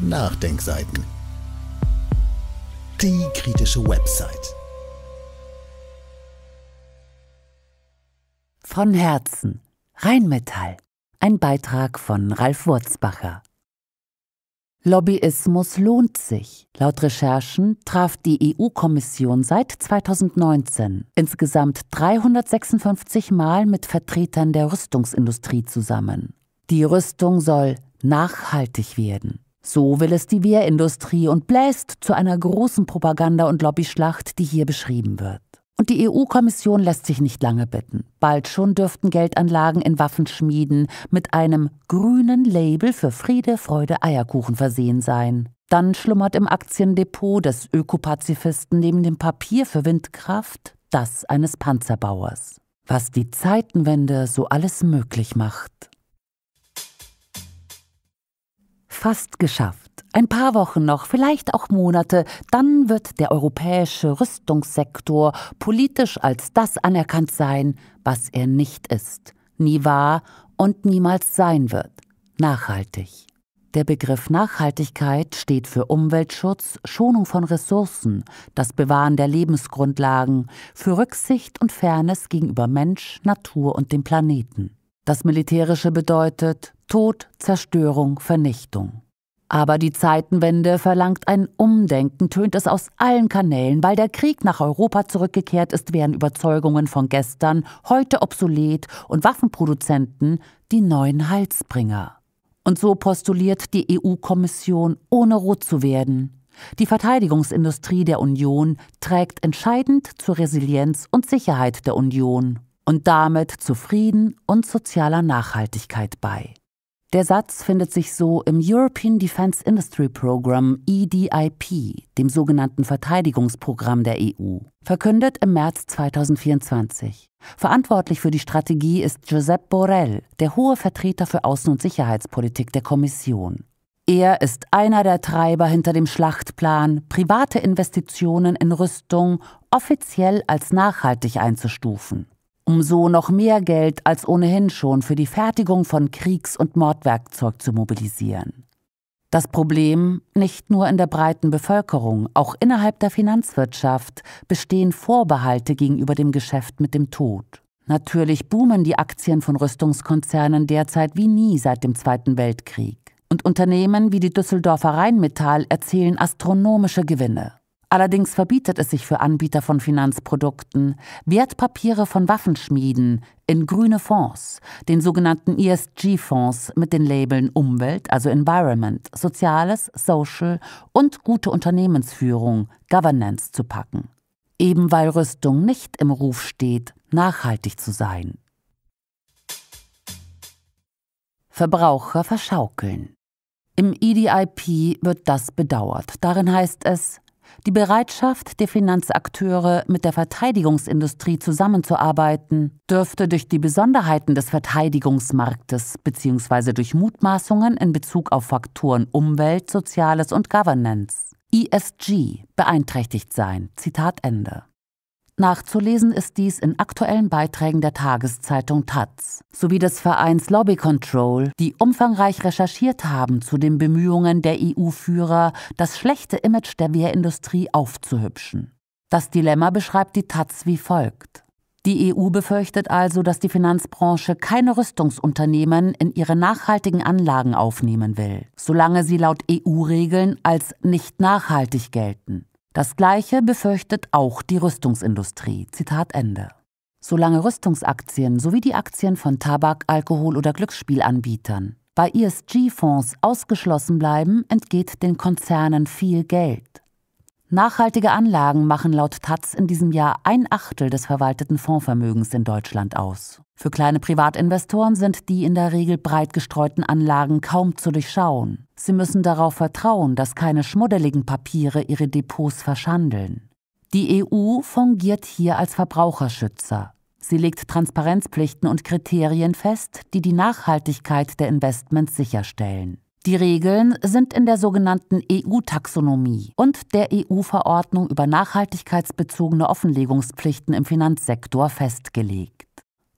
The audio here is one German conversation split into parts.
Nachdenkseiten. Die kritische Website. Von Herzen. Rheinmetall. Ein Beitrag von Ralf Wurzbacher. Lobbyismus lohnt sich. Laut Recherchen traf die EU-Kommission seit 2019 insgesamt 356 Mal mit Vertretern der Rüstungsindustrie zusammen. Die Rüstung soll nachhaltig werden. So will es die Wehrindustrie und bläst zu einer großen Propaganda- und Lobbyschlacht, die hier beschrieben wird. Und die EU-Kommission lässt sich nicht lange bitten. Bald schon dürften Geldanlagen in Waffenschmieden mit einem grünen Label für Friede, Freude, Eierkuchen versehen sein. Dann schlummert im Aktiendepot des Ökopazifisten neben dem Papier für Windkraft das eines Panzerbauers. Was die Zeitenwende so alles möglich macht. fast geschafft. Ein paar Wochen noch, vielleicht auch Monate, dann wird der europäische Rüstungssektor politisch als das anerkannt sein, was er nicht ist, nie war und niemals sein wird. Nachhaltig. Der Begriff Nachhaltigkeit steht für Umweltschutz, Schonung von Ressourcen, das Bewahren der Lebensgrundlagen, für Rücksicht und Fairness gegenüber Mensch, Natur und dem Planeten. Das Militärische bedeutet Tod, Zerstörung, Vernichtung. Aber die Zeitenwende verlangt ein Umdenken, tönt es aus allen Kanälen, weil der Krieg nach Europa zurückgekehrt ist, wären Überzeugungen von gestern heute obsolet und Waffenproduzenten die neuen Halsbringer. Und so postuliert die EU-Kommission, ohne rot zu werden. Die Verteidigungsindustrie der Union trägt entscheidend zur Resilienz und Sicherheit der Union und damit zu Frieden und sozialer Nachhaltigkeit bei. Der Satz findet sich so im European Defense Industry Program EDIP, dem sogenannten Verteidigungsprogramm der EU, verkündet im März 2024. Verantwortlich für die Strategie ist Giuseppe Borrell, der hohe Vertreter für Außen- und Sicherheitspolitik der Kommission. Er ist einer der Treiber hinter dem Schlachtplan, private Investitionen in Rüstung offiziell als nachhaltig einzustufen um so noch mehr Geld als ohnehin schon für die Fertigung von Kriegs- und Mordwerkzeug zu mobilisieren. Das Problem, nicht nur in der breiten Bevölkerung, auch innerhalb der Finanzwirtschaft bestehen Vorbehalte gegenüber dem Geschäft mit dem Tod. Natürlich boomen die Aktien von Rüstungskonzernen derzeit wie nie seit dem Zweiten Weltkrieg. Und Unternehmen wie die Düsseldorfer Rheinmetall erzielen astronomische Gewinne. Allerdings verbietet es sich für Anbieter von Finanzprodukten, Wertpapiere von Waffenschmieden in grüne Fonds, den sogenannten ESG-Fonds mit den Labeln Umwelt, also Environment, Soziales, Social und gute Unternehmensführung, Governance zu packen. Eben weil Rüstung nicht im Ruf steht, nachhaltig zu sein. Verbraucher verschaukeln. Im EDIP wird das bedauert. Darin heißt es, die Bereitschaft der Finanzakteure, mit der Verteidigungsindustrie zusammenzuarbeiten, dürfte durch die Besonderheiten des Verteidigungsmarktes bzw. durch Mutmaßungen in Bezug auf Faktoren Umwelt, Soziales und Governance, ESG, beeinträchtigt sein. Zitat Ende. Nachzulesen ist dies in aktuellen Beiträgen der Tageszeitung Taz sowie des Vereins Lobby Control, die umfangreich recherchiert haben zu den Bemühungen der EU-Führer, das schlechte Image der Wehrindustrie aufzuhübschen. Das Dilemma beschreibt die Taz wie folgt. Die EU befürchtet also, dass die Finanzbranche keine Rüstungsunternehmen in ihre nachhaltigen Anlagen aufnehmen will, solange sie laut EU-Regeln als nicht nachhaltig gelten. Das Gleiche befürchtet auch die Rüstungsindustrie. Zitat Ende. Solange Rüstungsaktien sowie die Aktien von Tabak, Alkohol oder Glücksspielanbietern bei ESG-Fonds ausgeschlossen bleiben, entgeht den Konzernen viel Geld. Nachhaltige Anlagen machen laut Taz in diesem Jahr ein Achtel des verwalteten Fondsvermögens in Deutschland aus. Für kleine Privatinvestoren sind die in der Regel breit gestreuten Anlagen kaum zu durchschauen. Sie müssen darauf vertrauen, dass keine schmuddeligen Papiere ihre Depots verschandeln. Die EU fungiert hier als Verbraucherschützer. Sie legt Transparenzpflichten und Kriterien fest, die die Nachhaltigkeit der Investments sicherstellen. Die Regeln sind in der sogenannten EU-Taxonomie und der EU-Verordnung über nachhaltigkeitsbezogene Offenlegungspflichten im Finanzsektor festgelegt.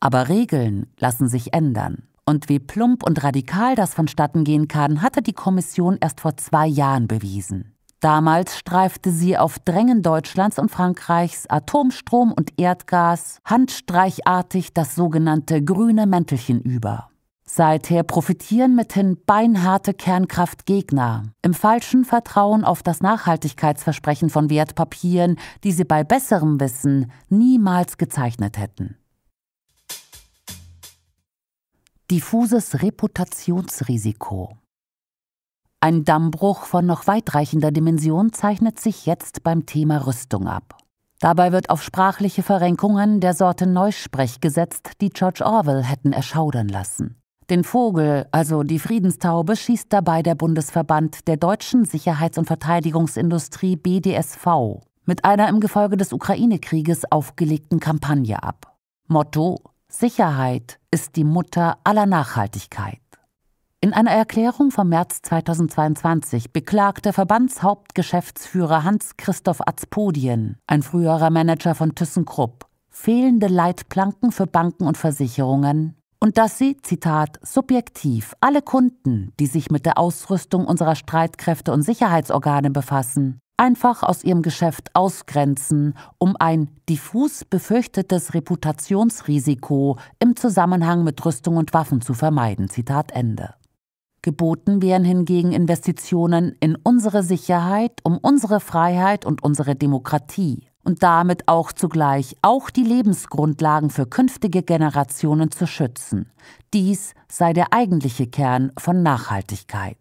Aber Regeln lassen sich ändern. Und wie plump und radikal das vonstatten gehen kann, hatte die Kommission erst vor zwei Jahren bewiesen. Damals streifte sie auf Drängen Deutschlands und Frankreichs Atomstrom und Erdgas handstreichartig das sogenannte grüne Mäntelchen über. Seither profitieren mithin beinharte Kernkraftgegner im falschen Vertrauen auf das Nachhaltigkeitsversprechen von Wertpapieren, die sie bei besserem Wissen niemals gezeichnet hätten diffuses Reputationsrisiko. Ein Dammbruch von noch weitreichender Dimension zeichnet sich jetzt beim Thema Rüstung ab. Dabei wird auf sprachliche Verrenkungen der Sorte Neusprech gesetzt, die George Orwell hätten erschaudern lassen. Den Vogel, also die Friedenstaube, schießt dabei der Bundesverband der deutschen Sicherheits- und Verteidigungsindustrie BDSV mit einer im Gefolge des Ukraine-Krieges aufgelegten Kampagne ab. Motto Sicherheit, ist die Mutter aller Nachhaltigkeit. In einer Erklärung vom März 2022 beklagte Verbandshauptgeschäftsführer Hans-Christoph Azpodien, ein früherer Manager von ThyssenKrupp, fehlende Leitplanken für Banken und Versicherungen und dass sie, Zitat, subjektiv alle Kunden, die sich mit der Ausrüstung unserer Streitkräfte und Sicherheitsorgane befassen, einfach aus ihrem Geschäft ausgrenzen, um ein diffus befürchtetes Reputationsrisiko im Zusammenhang mit Rüstung und Waffen zu vermeiden. Zitat Ende. Geboten wären hingegen Investitionen in unsere Sicherheit, um unsere Freiheit und unsere Demokratie und damit auch zugleich auch die Lebensgrundlagen für künftige Generationen zu schützen. Dies sei der eigentliche Kern von Nachhaltigkeit.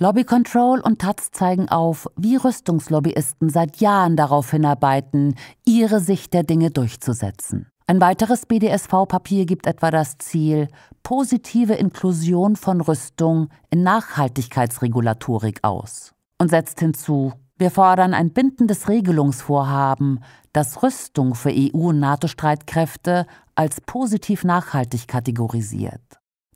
Lobby Control und Taz zeigen auf, wie Rüstungslobbyisten seit Jahren darauf hinarbeiten, ihre Sicht der Dinge durchzusetzen. Ein weiteres BDSV-Papier gibt etwa das Ziel, positive Inklusion von Rüstung in Nachhaltigkeitsregulatorik aus und setzt hinzu, wir fordern ein bindendes Regelungsvorhaben, das Rüstung für EU- und NATO-Streitkräfte als positiv nachhaltig kategorisiert.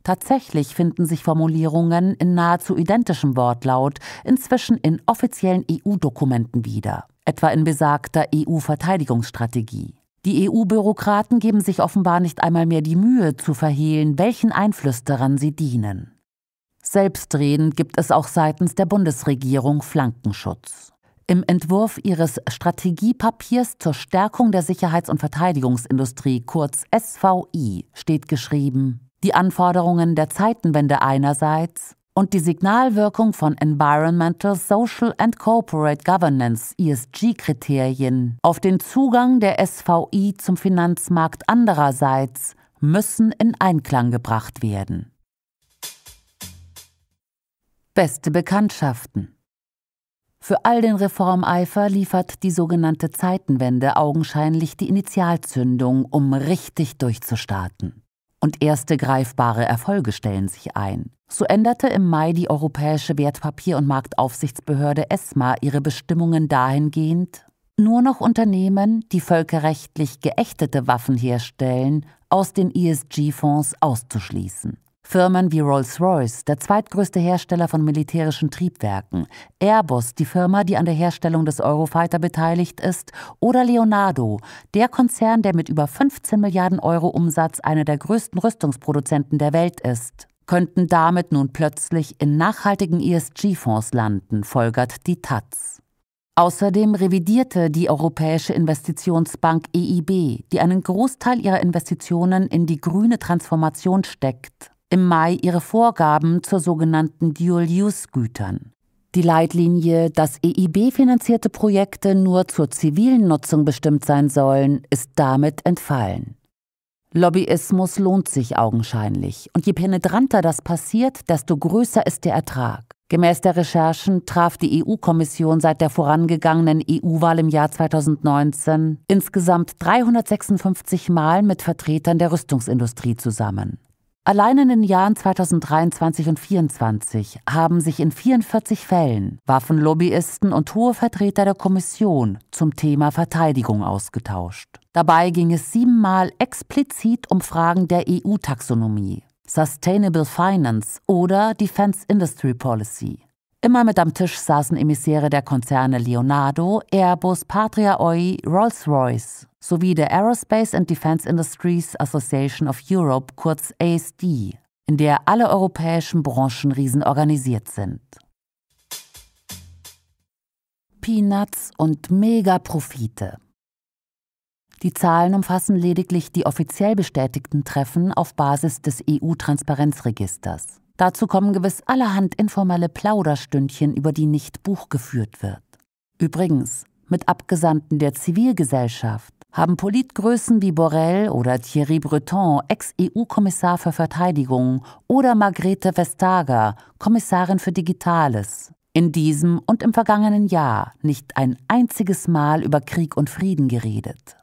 Tatsächlich finden sich Formulierungen in nahezu identischem Wortlaut inzwischen in offiziellen EU-Dokumenten wieder, etwa in besagter EU-Verteidigungsstrategie. Die EU-Bürokraten geben sich offenbar nicht einmal mehr die Mühe zu verhehlen, welchen Einflüsterern sie dienen. Selbstredend gibt es auch seitens der Bundesregierung Flankenschutz. Im Entwurf ihres Strategiepapiers zur Stärkung der Sicherheits- und Verteidigungsindustrie, kurz SVI, steht geschrieben, die Anforderungen der Zeitenwende einerseits und die Signalwirkung von Environmental, Social and Corporate Governance ESG-Kriterien auf den Zugang der SVI zum Finanzmarkt andererseits müssen in Einklang gebracht werden. Beste Bekanntschaften Für all den Reformeifer liefert die sogenannte Zeitenwende augenscheinlich die Initialzündung, um richtig durchzustarten und erste greifbare Erfolge stellen sich ein. So änderte im Mai die Europäische Wertpapier- und Marktaufsichtsbehörde ESMA ihre Bestimmungen dahingehend, nur noch Unternehmen, die völkerrechtlich geächtete Waffen herstellen, aus den ESG-Fonds auszuschließen. Firmen wie Rolls-Royce, der zweitgrößte Hersteller von militärischen Triebwerken, Airbus, die Firma, die an der Herstellung des Eurofighter beteiligt ist, oder Leonardo, der Konzern, der mit über 15 Milliarden Euro Umsatz einer der größten Rüstungsproduzenten der Welt ist, könnten damit nun plötzlich in nachhaltigen ESG-Fonds landen, folgert die Taz. Außerdem revidierte die Europäische Investitionsbank EIB, die einen Großteil ihrer Investitionen in die grüne Transformation steckt, im Mai ihre Vorgaben zur sogenannten Dual-Use-Gütern. Die Leitlinie, dass EIB-finanzierte Projekte nur zur zivilen Nutzung bestimmt sein sollen, ist damit entfallen. Lobbyismus lohnt sich augenscheinlich, und je penetranter das passiert, desto größer ist der Ertrag. Gemäß der Recherchen traf die EU-Kommission seit der vorangegangenen EU-Wahl im Jahr 2019 insgesamt 356 Mal mit Vertretern der Rüstungsindustrie zusammen. Allein in den Jahren 2023 und 2024 haben sich in 44 Fällen Waffenlobbyisten und hohe Vertreter der Kommission zum Thema Verteidigung ausgetauscht. Dabei ging es siebenmal explizit um Fragen der EU-Taxonomie, Sustainable Finance oder Defense Industry Policy. Immer mit am Tisch saßen Emissäre der Konzerne Leonardo, Airbus, Patria Oi, Rolls-Royce sowie der Aerospace and Defense Industries Association of Europe kurz ASD, in der alle europäischen Branchenriesen organisiert sind. Peanuts und Megaprofite. Die Zahlen umfassen lediglich die offiziell bestätigten Treffen auf Basis des EU-Transparenzregisters. Dazu kommen gewiss allerhand informelle Plauderstündchen, über die nicht Buch geführt wird. Übrigens, mit Abgesandten der Zivilgesellschaft haben Politgrößen wie Borrell oder Thierry Breton, Ex-EU-Kommissar für Verteidigung, oder Margrethe Vestager, Kommissarin für Digitales, in diesem und im vergangenen Jahr nicht ein einziges Mal über Krieg und Frieden geredet.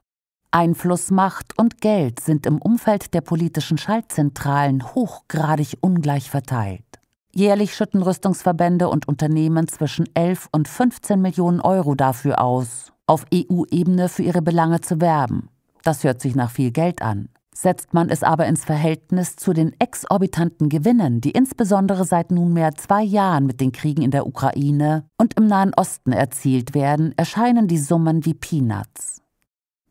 Einfluss, Macht und Geld sind im Umfeld der politischen Schaltzentralen hochgradig ungleich verteilt. Jährlich schütten Rüstungsverbände und Unternehmen zwischen 11 und 15 Millionen Euro dafür aus, auf EU-Ebene für ihre Belange zu werben. Das hört sich nach viel Geld an. Setzt man es aber ins Verhältnis zu den exorbitanten Gewinnen, die insbesondere seit nunmehr zwei Jahren mit den Kriegen in der Ukraine und im Nahen Osten erzielt werden, erscheinen die Summen wie Peanuts.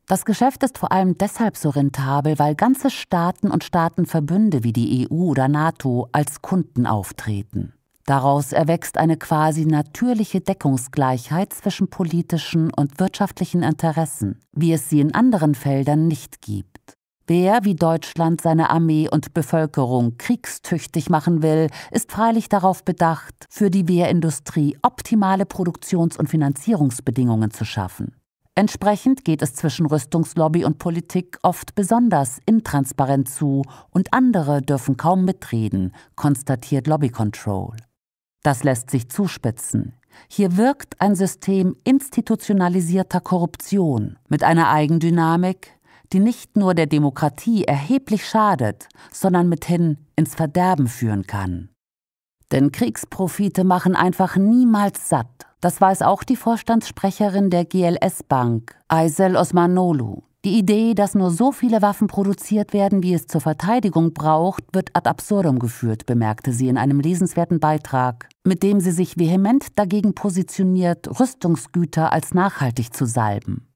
Das Geschäft ist vor allem deshalb so rentabel, weil ganze Staaten und Staatenverbünde wie die EU oder NATO als Kunden auftreten. Daraus erwächst eine quasi natürliche Deckungsgleichheit zwischen politischen und wirtschaftlichen Interessen, wie es sie in anderen Feldern nicht gibt. Wer wie Deutschland seine Armee und Bevölkerung kriegstüchtig machen will, ist freilich darauf bedacht, für die Wehrindustrie optimale Produktions- und Finanzierungsbedingungen zu schaffen. Entsprechend geht es zwischen Rüstungslobby und Politik oft besonders intransparent zu und andere dürfen kaum mitreden, konstatiert Lobby Control. Das lässt sich zuspitzen. Hier wirkt ein System institutionalisierter Korruption mit einer Eigendynamik, die nicht nur der Demokratie erheblich schadet, sondern mithin ins Verderben führen kann. Denn Kriegsprofite machen einfach niemals satt das weiß auch die Vorstandssprecherin der GLS Bank, Aysel Osmanolu. Die Idee, dass nur so viele Waffen produziert werden, wie es zur Verteidigung braucht, wird ad absurdum geführt, bemerkte sie in einem lesenswerten Beitrag, mit dem sie sich vehement dagegen positioniert, Rüstungsgüter als nachhaltig zu salben.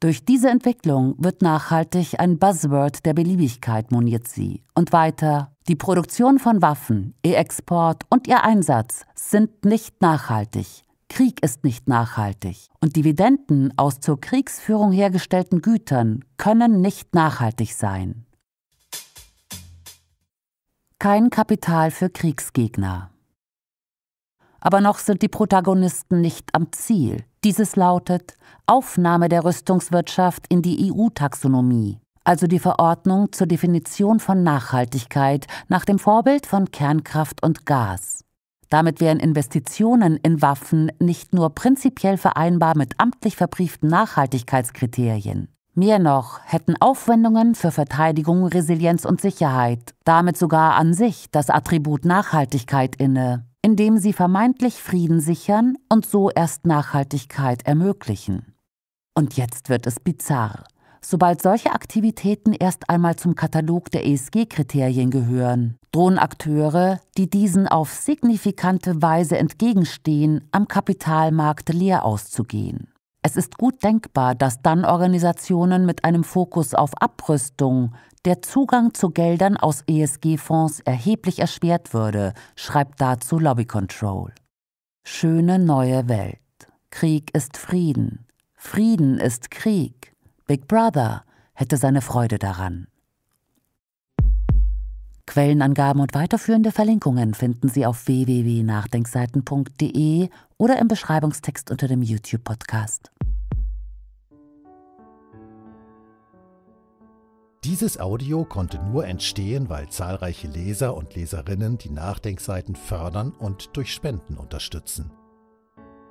Durch diese Entwicklung wird nachhaltig ein Buzzword der Beliebigkeit, moniert sie. Und weiter, die Produktion von Waffen, ihr Export und ihr Einsatz sind nicht nachhaltig. Krieg ist nicht nachhaltig und Dividenden aus zur Kriegsführung hergestellten Gütern können nicht nachhaltig sein. Kein Kapital für Kriegsgegner. Aber noch sind die Protagonisten nicht am Ziel. Dieses lautet Aufnahme der Rüstungswirtschaft in die EU-Taxonomie, also die Verordnung zur Definition von Nachhaltigkeit nach dem Vorbild von Kernkraft und Gas. Damit wären Investitionen in Waffen nicht nur prinzipiell vereinbar mit amtlich verbrieften Nachhaltigkeitskriterien. Mehr noch hätten Aufwendungen für Verteidigung, Resilienz und Sicherheit damit sogar an sich das Attribut Nachhaltigkeit inne, indem sie vermeintlich Frieden sichern und so erst Nachhaltigkeit ermöglichen. Und jetzt wird es bizarr sobald solche Aktivitäten erst einmal zum Katalog der ESG-Kriterien gehören. Drohen Akteure, die diesen auf signifikante Weise entgegenstehen, am Kapitalmarkt leer auszugehen. Es ist gut denkbar, dass dann Organisationen mit einem Fokus auf Abrüstung der Zugang zu Geldern aus ESG-Fonds erheblich erschwert würde, schreibt dazu Lobby Control. Schöne neue Welt. Krieg ist Frieden. Frieden ist Krieg. Big Brother hätte seine Freude daran. Quellenangaben und weiterführende Verlinkungen finden Sie auf www.nachdenkseiten.de oder im Beschreibungstext unter dem YouTube-Podcast. Dieses Audio konnte nur entstehen, weil zahlreiche Leser und Leserinnen die Nachdenkseiten fördern und durch Spenden unterstützen.